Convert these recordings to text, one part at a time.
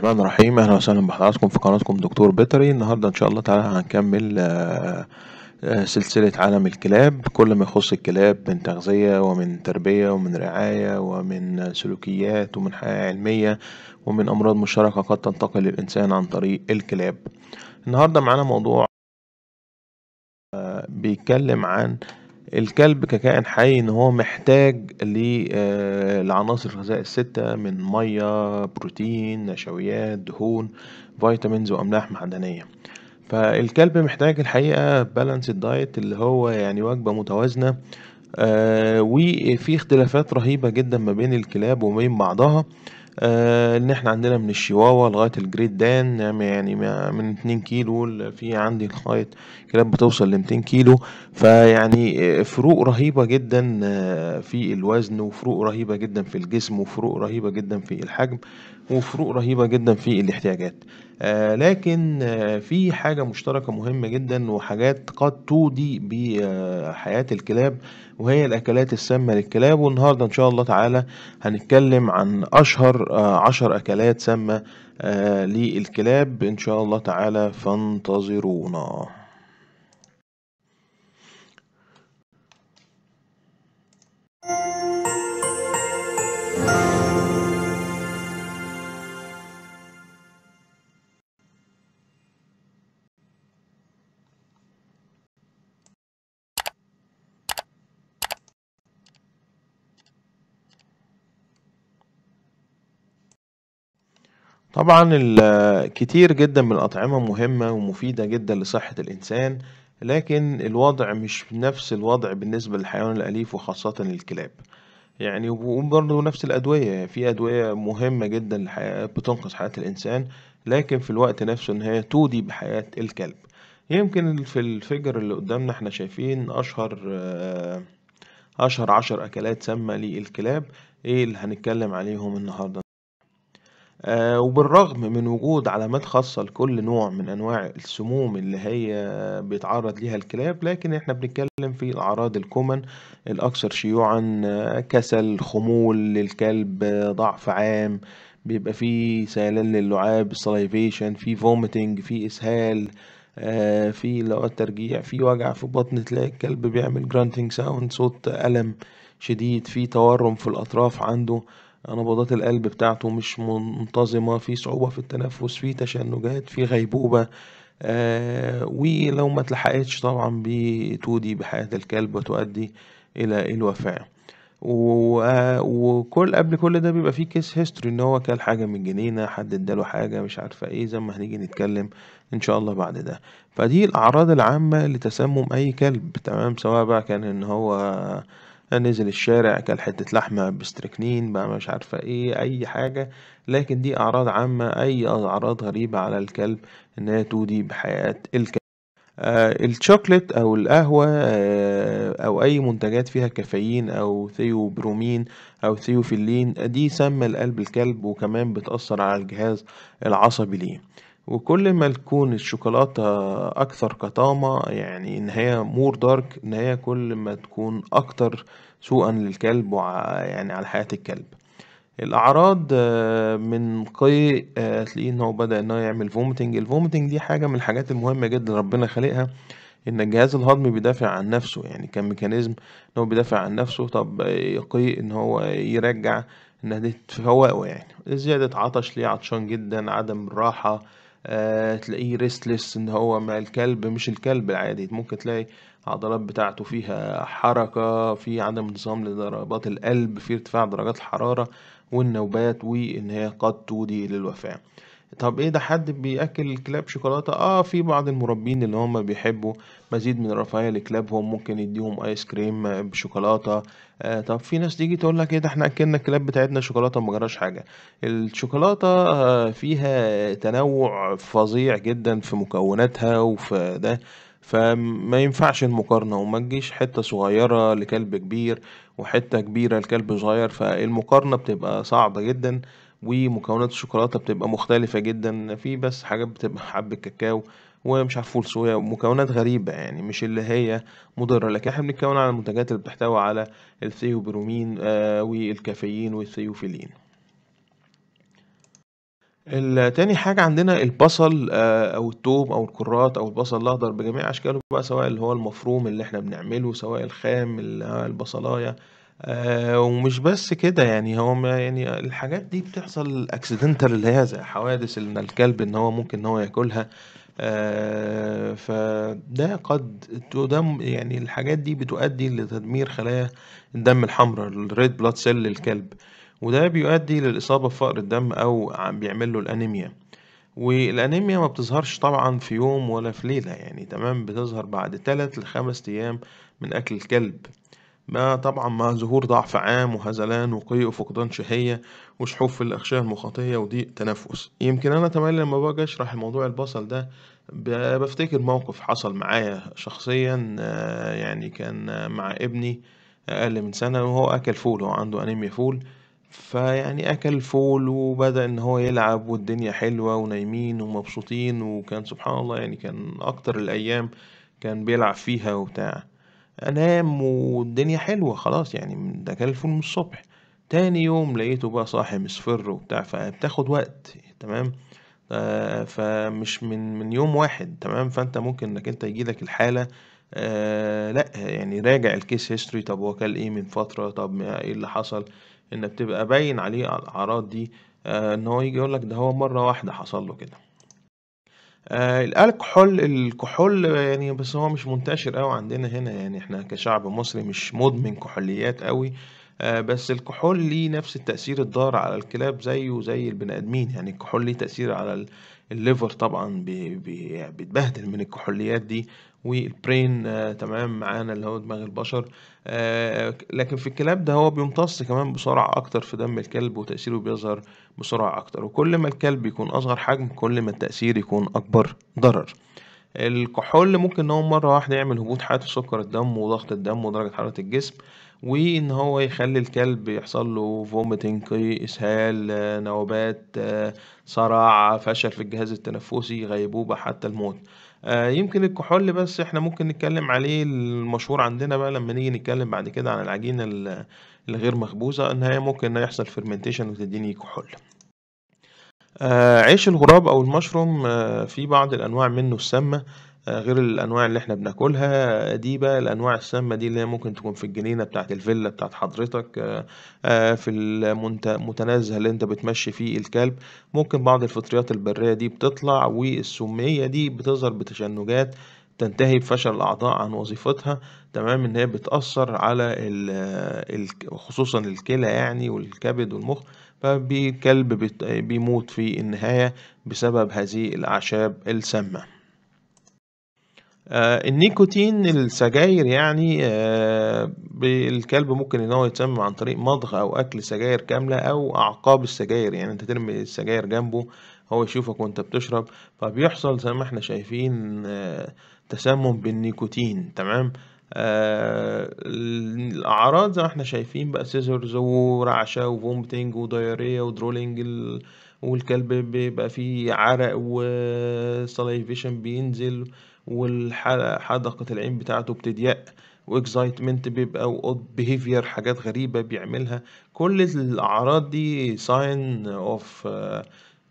الرحمن الرحيم اهلا وسهلا بحضراتكم في قناتكم دكتور بيطري النهارده ان شاء الله تعالى هنكمل آه، آه، سلسلة عالم الكلاب كل ما يخص الكلاب من تغذية ومن تربية ومن رعاية ومن سلوكيات ومن حياة علمية ومن أمراض مشتركة قد تنتقل للإنسان عن طريق الكلاب النهاردة معانا موضوع آه، بيتكلم عن الكلب ككائن حي ان هو محتاج للعناصر آه، الغذائيه السته من ميه بروتين نشويات دهون فيتامينز واملاح معدنيه فالكلب محتاج الحقيقه بالانس دايت اللي هو يعني وجبه متوازنه آه، وفي اختلافات رهيبه جدا ما بين الكلاب وما بين بعضها آه ان احنا عندنا من الشيواوا لغاية الجريت دان يعني من 2 كيلو في عندي لغاية كلاب بتوصل لمتين كيلو فيعني آه، فروق رهيبة جدا آه، في الوزن وفروق رهيبة جدا في الجسم وفروق رهيبة جدا في الحجم وفروق رهيبة جدا في الاحتياجات آه لكن آه في حاجة مشتركة مهمة جدا وحاجات قد تودي بحياة الكلاب وهي الأكلات السامة للكلاب والنهاردة إن شاء الله تعالى هنتكلم عن أشهر آه عشر أكلات سامة آه، للكلاب إن شاء الله تعالى فانتظرونا طبعًا كتير جدًا من الأطعمة مهمة ومفيدة جدًا لصحة الإنسان، لكن الوضع مش نفس الوضع بالنسبة للحيوان الأليف وخاصة الكلاب، يعني وبرضه نفس الأدوية في أدوية مهمة جدًا بتنقذ حياة الإنسان، لكن في الوقت نفسه إن هي تودي بحياة الكلب، يمكن في الفيجر اللي قدامنا إحنا شايفين أشهر آه، أشهر عشر أكلات سامة للكلاب إيه اللي هنتكلم عليهم النهاردة. آه، وبالرغم من وجود علامات خاصة لكل نوع من أنواع السموم اللي هي بيتعرض ليها الكلاب لكن احنا بنتكلم في الأعراض الكومن الأكثر شيوعا آه، كسل خمول للكلب آه، ضعف عام بيبقى فيه سيلان للعاب سلايفيشن في فومتنج في إسهال في لو ترجيع في وجع في بطن تلاقي الكلب بيعمل جرانتنج ساوند صوت ألم شديد في تورم في الأطراف عنده نبضات القلب بتاعته مش منتظمة في صعوبة في التنفس في تشنجات في غيبوبة آه ولو ما تلحقتش طبعا بتودي بحياة الكلب وتؤدي إلى الوفاة وكل قبل كل ده بيبقى فيه كيس هيستوري ان هو كل حاجه من الجنينه حد اداله حاجه مش عارفه ايه زي ما هنيجي نتكلم ان شاء الله بعد ده فدي الاعراض العامه لتسمم اي كلب تمام سواء بقى كان ان هو نزل الشارع كل حتة لحمة بستريكنين بقى مش عارفة ايه اي حاجة لكن دي اعراض عامة اي اعراض غريبة على الكلب انها تودي بحياة الكلب آه الشوكليت او القهوة آه او اي منتجات فيها كافيين او ثيوبرومين او ثيوفيلين دي سم لقلب الكلب وكمان بتأثر على الجهاز العصبي ليه وكل ما تكون الشوكولاتة أكثر كطامة يعني إن هي مور دارك إن هي كل ما تكون أكتر سوءا للكلب يعني على حياة الكلب، الأعراض آه، من قيء آه، تلاقيه إن هو بدأ إن هو يعمل فومتنج الفومتنج دي حاجة من الحاجات المهمة جدا ربنا خالقها إن الجهاز الهضمي بيدافع عن نفسه يعني كميكانيزم إن هو بيدافع عن نفسه طب يقيء آه، إن هو يرجع إن دي فوقه يعني زيادة عطش ليه عطشان جدا عدم الراحة آه، تلاقيه ريستلس ان هو مع الكلب مش الكلب العادي ممكن تلاقي عضلات بتاعته فيها حركة في عدم انتظام لضربات القلب في ارتفاع درجات الحرارة والنوبات وان هي قد تودي للوفاة طب ايه ده حد بياكل الكلاب شوكولاته اه في بعض المربين اللي هم بيحبوا مزيد من الرفاهيه لكلابهم ممكن يديهم ايس كريم بشوكولاته آه طب في ناس تيجي تقول لك ايه ده احنا اكلنا الكلاب بتاعتنا شوكولاته ما جراش حاجه الشوكولاته آه فيها تنوع فظيع جدا في مكوناتها وفي ده فما ينفعش المقارنة وما تجيش حتة صغيرة لكلب كبير وحتة كبيرة لكلب صغير فالمقارنة بتبقى صعبة جدا ومكونات الشوكولاته بتبقى مختلفه جدا في بس حاجات بتبقى حب كاكاو ومش عارف فول صويا ومكونات غريبة يعني مش اللي هي مضرة لكن احنا بنتكون على المنتجات اللي بتحتوي على الثيوبرومين آه، والكافيين والثيوفيلين تاني حاجة عندنا البصل آه، أو التوم أو الكرات أو البصل الأخضر بجميع أشكاله بقى سواء اللي هو المفروم اللي احنا بنعمله سواء الخام آه، البصلاية آه، ومش بس كده، يعني هو ما يعني الحاجات دي بتحصل اكسيدنتال اللي هي زي حوادث إن الكلب إن هو ممكن إن هو ياكلها، آه، فده قد تُدم يعني الحاجات دي بتؤدي لتدمير خلايا الدم الحمرا الريد blood cell للكلب، وده بيؤدي للإصابة بفقر الدم أو بيعمل له الأنيميا، والأنيميا ما بتظهرش طبعًا في يوم ولا في ليلة يعني تمام، بتظهر بعد 3 ل5 أيام من أكل الكلب. ما طبعا مع ظهور ضعف عام وهزلان وقيء وفقدان شهية وشحوف في الأغشية المخاطية وضيق تنفس يمكن أنا تمام لما باجي أشرح الموضوع البصل ده بفتكر موقف حصل معايا شخصيا آه، يعني كان مع ابني أقل من سنة وهو أكل فول هو عنده أنيميا فول فيعني أكل فول وبدأ إن هو يلعب والدنيا حلوة ونايمين ومبسوطين وكان سبحان الله يعني كان أكتر الأيام كان بيلعب فيها وبتاع انام والدنيا حلوة خلاص يعني ده كان الفول من الصبح تاني يوم لقيته بقى صاحي مصفر وبتاع فبتاخد وقت تمام آه، فمش من من يوم واحد تمام فانت ممكن انك انت يجيلك الحالة آه، لا يعني راجع الكيس هيستوري طب هو كان ايه من فترة طب ايه اللي حصل ان بتبقى باين عليه الاعراض دي آه، ان هو يجي يقولك ده هو مرة واحدة حصل له كده آه الكحول الكحول يعني بس هو مش منتشر قوي عندنا هنا يعني احنا كشعب مصري مش مدمن كحوليات قوي آه بس الكحول ليه نفس التأثير الضار على الكلاب زيه زي البني آدمين يعني الكحول ليه تأثير على الليفر طبعا بي بي بيتبهدل من الكحوليات دي والبرين آه تمام معانا اللي هو دماغ البشر آه لكن في الكلاب ده هو بيمتص كمان بسرعة أكتر في دم الكلب وتأثيره بيظهر بسرعة أكتر وكل ما الكلب يكون أصغر حجم كل ما التأثير يكون أكبر ضرر الكحول ممكن ان هو مره واحده يعمل هبوط حاد في سكر الدم وضغط الدم ودرجه حراره الجسم وان هو يخلي الكلب يحصل له فوميتنج اسهال آه، نوبات آه، صرع فشل في الجهاز التنفسي غيبوبة حتى الموت آه، يمكن الكحول بس احنا ممكن نتكلم عليه المشهور عندنا بقى لما نيجي نتكلم بعد كده عن العجينة الغير مخبوزة ان هي ممكن يحصل فرمنتيشن وتديني كحول عيش الغراب او المشروم في بعض الانواع منه السامة غير الانواع اللي احنا بناكلها دي بقى الانواع السامه دي اللي هي ممكن تكون في الجنينه بتاعه الفيلا بتاعه حضرتك آه، آه، في المتنزه اللي انت بتمشي فيه الكلب ممكن بعض الفطريات البريه دي بتطلع والسميه دي بتظهر بتشنجات تنتهي بفشل الأعضاء عن وظيفتها تمام إن هي بتأثر على ال خصوصا الكلى يعني والكبد والمخ فالكلب بيموت في النهاية بسبب هذه الأعشاب السامة آه، النيكوتين السجاير يعني آه، الكلب ممكن ان هو يتسمم عن طريق مضغ او اكل سجاير كامله او اعقاب السجاير يعني انت ترمي السجاير جنبه هو يشوفك وانت بتشرب فبيحصل زي ما احنا شايفين آه، تسمم بالنيكوتين تمام آه الاعراض زي ما احنا شايفين بقى سيزرز ورعشه وفومتنج ودياريه ودرولينج والكلب بيبقى فيه عرق وسلايفيشن بينزل والحدقة العين بتاعته بتضيق واكزايتمنت بيبقى واود بيهيفير حاجات غريبة بيعملها كل الأعراض دي ساين اوف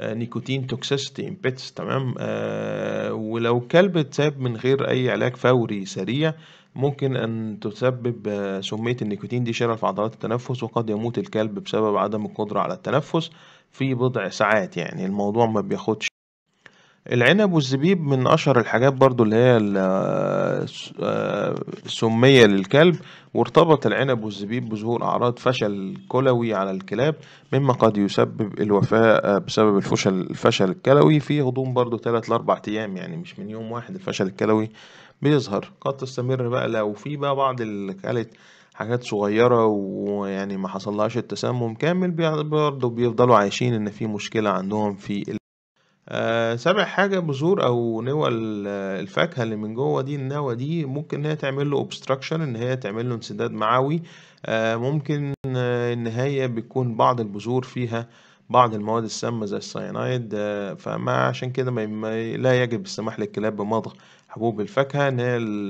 نيكوتين توكسيستي ان بيتس تمام آه ولو كلب اتساب من غير اي علاج فوري سريع ممكن ان تسبب آه، سميه النيكوتين دي شرف في عضلات التنفس وقد يموت الكلب بسبب عدم القدره على التنفس في بضع ساعات يعني الموضوع ما بياخدش العنب والزبيب من اشهر الحاجات برضو اللي هي السمية آه، للكلب وارتبط العنب والزبيب بظهور اعراض فشل كلوي على الكلاب مما قد يسبب الوفاة آه، بسبب الفشل الفشل الكلوي في غضون برضو 3 لاربع ايام يعني مش من يوم واحد الفشل الكلوي بيظهر قد تستمر بقى لو في بقى بعض اللي قالت حاجات صغيرة ويعني ما حصلهاش التسمم كامل برضو بيفضلوا عايشين إن في مشكلة عندهم في آه، سابع حاجة بذور أو نوى الفاكهة اللي من جوه دي النوى دي ممكن إن هي تعمل له obstruction إن هي تعمل له انسداد معوي آه، ممكن آه، إن هي بيكون بعض البذور فيها بعض المواد السامة زي السيانايد فما عشان كده ما لا يجب السماح للكلاب بمضغ حبوب الفاكهة إن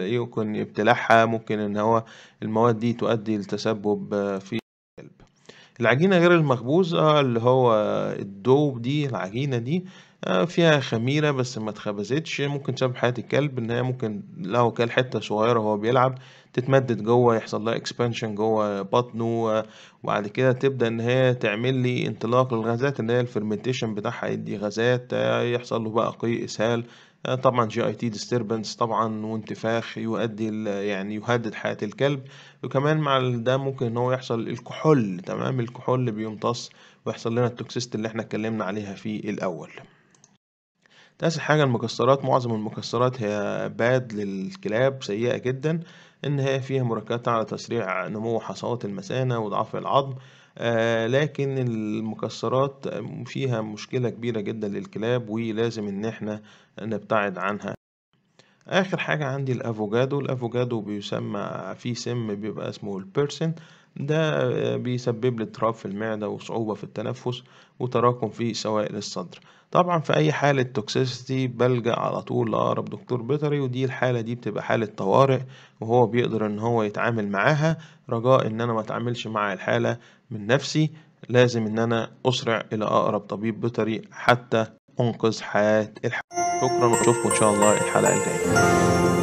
هي يمكن ابتلاعها ممكن إن هو المواد دي تؤدي لتسبب في العجينة غير المخبوزة اللي هو الدوب دي العجينة دي آه، فيها خميرة بس ما تخبزتش ممكن تسبب حياة الكلب ان هي ممكن لو كل حتة صغيرة وهو بيلعب تتمدد جوه يحصل لها اكسبانشن جوه بطنه آه، وبعد كده تبدأ ان هي تعمل لي انطلاق للغازات ان هي الفرمنتيشن بتاعها يدي غازات آه، يحصل له بقى قيء اسهال آه، طبعا جي اي تي ديستربنس طبعا وانتفاخ يؤدي يعني يهدد حياة الكلب وكمان مع ده ممكن ان هو يحصل الكحول تمام الكحول بيمتص ويحصل لنا التوكسيست اللي احنا اتكلمنا عليها في الاول تاسع حاجة المكسرات معظم المكسرات هي باد للكلاب سيئة جدا إن هي فيها مركبات على تسريع نمو حصوات المثانة وضعف العظم آه، لكن المكسرات فيها مشكلة كبيرة جدا للكلاب ولازم ان احنا نبتعد عنها اخر حاجة عندي الافوكادو الافوكادو بيسمى فيه سم بيبقى اسمه البيرسن ده بيسبب اضطراب في المعدة وصعوبة في التنفس وتراكم في سوائل الصدر طبعا في اي حالة توكسيستي بلجأ على طول لأقرب دكتور بيطري ودي الحالة دي بتبقى حالة طوارئ وهو بيقدر ان هو يتعامل معاها رجاء ان انا ما اتعاملش مع الحالة من نفسي لازم ان انا اسرع الى اقرب طبيب بيطري حتى انقذ حياة الحياه شكرا واشوفكم ان شاء الله الحلقة الجاية